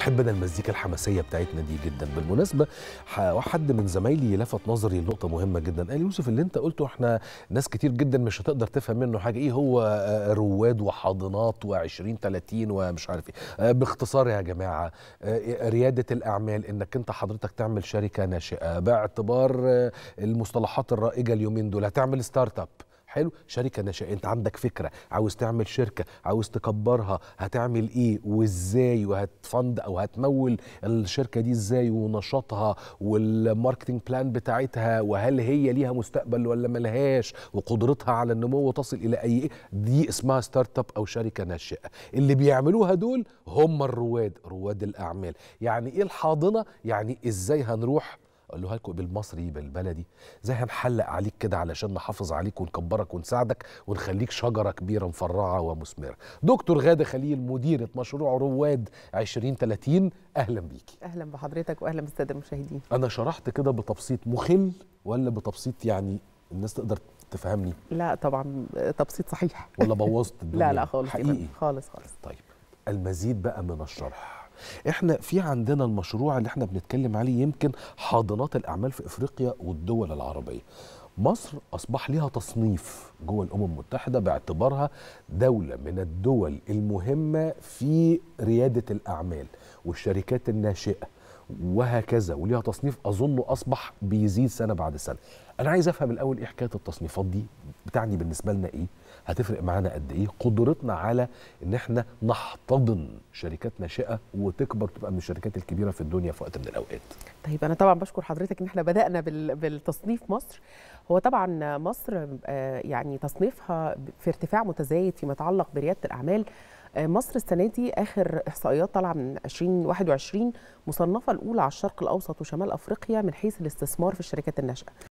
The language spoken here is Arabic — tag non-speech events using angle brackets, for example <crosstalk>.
بتحب انا المزيكا الحماسيه بتاعتنا دي جدا بالمناسبه حد من زمايلي لفت نظري لنقطه مهمه جدا قال يوسف اللي انت قلته احنا ناس كتير جدا مش هتقدر تفهم منه حاجه ايه هو رواد وحاضنات و20 30 ومش عارف ايه باختصار يا جماعه رياده الاعمال انك انت حضرتك تعمل شركه ناشئه باعتبار المصطلحات الرائجه اليومين دول هتعمل ستارت اب حلو شركه ناشئه انت عندك فكره عاوز تعمل شركه عاوز تكبرها هتعمل ايه وازاي وهتفند او هتمول الشركه دي ازاي ونشاطها والماركتنج بلان بتاعتها وهل هي ليها مستقبل ولا ملهاش وقدرتها على النمو وتصل الى اي ايه دي اسمها ستارت اب او شركه ناشئه اللي بيعملوها دول هم الرواد رواد الاعمال يعني ايه الحاضنه يعني ازاي هنروح له لكم بالمصري بالبلدي زي هنحلق عليك كده علشان نحافظ عليك ونكبرك ونساعدك ونخليك شجره كبيره مفرعه ومثمره دكتور غاده خليل مديره مشروع رواد 2030 اهلا بيكي اهلا بحضرتك واهلا بالساده المشاهدين انا شرحت كده بتبسيط مخل ولا بتبسيط يعني الناس تقدر تفهمني لا طبعا تبسيط صحيح ولا بوظت الدنيا <laughs> لا لا خالص حقيقي خالص خالص طيب المزيد بقى من الشرح احنا في عندنا المشروع اللي احنا بنتكلم عليه يمكن حاضنات الاعمال في افريقيا والدول العربيه مصر أصبح لها تصنيف جوه الأمم المتحدة باعتبارها دولة من الدول المهمة في ريادة الأعمال والشركات الناشئة وهكذا وليها تصنيف اظنه اصبح بيزيد سنه بعد سنه انا عايز افهم الاول ايه حكايه التصنيفات دي بتعني بالنسبه لنا ايه هتفرق معانا قد ايه قدرتنا على ان احنا نحتضن شركات ناشئه وتكبر تبقى من الشركات الكبيره في الدنيا في وقت من الاوقات طيب انا طبعا بشكر حضرتك ان احنا بدانا بالتصنيف مصر هو طبعا مصر آه، يعني تصنيفها في ارتفاع متزايد فيما يتعلق برياده الاعمال آه، مصر السنه دي اخر احصائيات طالعه من 2021 مصنفه الاولى على الشرق الاوسط وشمال افريقيا من حيث الاستثمار في الشركات الناشئه